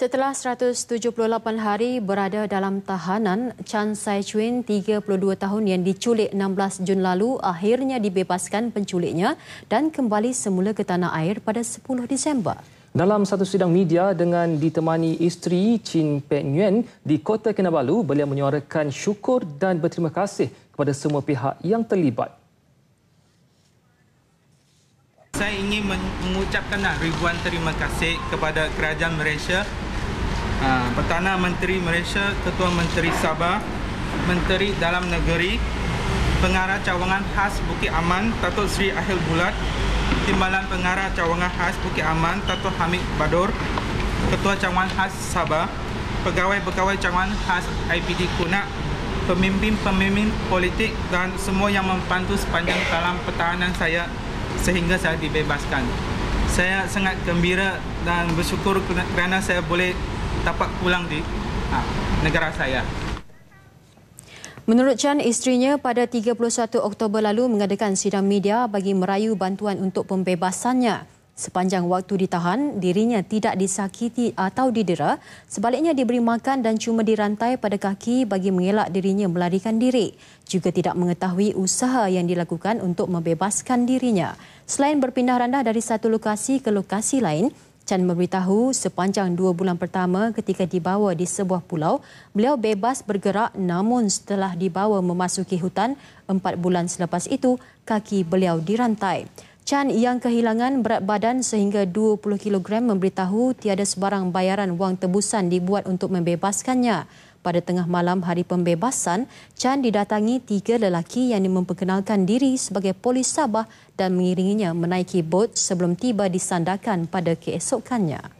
Setelah 178 hari berada dalam tahanan, Chan sai Chuen, 32 tahun yang diculik 16 Jun lalu, akhirnya dibebaskan penculiknya dan kembali semula ke tanah air pada 10 Disember. Dalam satu sidang media dengan ditemani isteri Chin Pek Nguyen di Kota Kinabalu, beliau menyuarakan syukur dan berterima kasih kepada semua pihak yang terlibat. Saya ingin mengucapkan ribuan terima kasih kepada kerajaan Malaysia uh, ha. Pertana Menteri Malaysia, Ketua Menteri Sabah, Menteri Dalam Negeri, Pengarah Cawangan Khas Bukit Aman, Tato Sri Ahil Bulat, Timbalan Pengarah Cawangan Khas Bukit Aman, Tato Hamid Badur, Ketua Cawangan Khas Sabah, Pegawai-pegawai Cawangan Khas IPD Kunak, pemimpin-pemimpin politik dan semua yang membantu sepanjang dalam pertahanan saya sehingga saya dibebaskan. Saya sangat gembira dan bersyukur kerana saya boleh tapak pulang di ha, negara saya. Menurut Chan, isterinya pada 31 Oktober lalu mengadakan sidang media bagi merayu bantuan untuk pembebasannya. Sepanjang waktu ditahan, dirinya tidak disakiti atau didera. Sebaliknya diberi makan dan cuma dirantai pada kaki bagi mengelak dirinya melarikan diri. Juga tidak mengetahui usaha yang dilakukan untuk membebaskan dirinya. Selain berpindah randah dari satu lokasi ke lokasi lain, Chan memberitahu sepanjang dua bulan pertama ketika dibawa di sebuah pulau, beliau bebas bergerak namun setelah dibawa memasuki hutan, empat bulan selepas itu, kaki beliau dirantai. Chan yang kehilangan berat badan sehingga 20 kg memberitahu tiada sebarang bayaran wang tebusan dibuat untuk membebaskannya. Pada tengah malam hari pembebasan, Chan didatangi tiga lelaki yang memperkenalkan diri sebagai polis Sabah dan mengiringinya menaiki bot sebelum tiba disandakan pada keesokannya.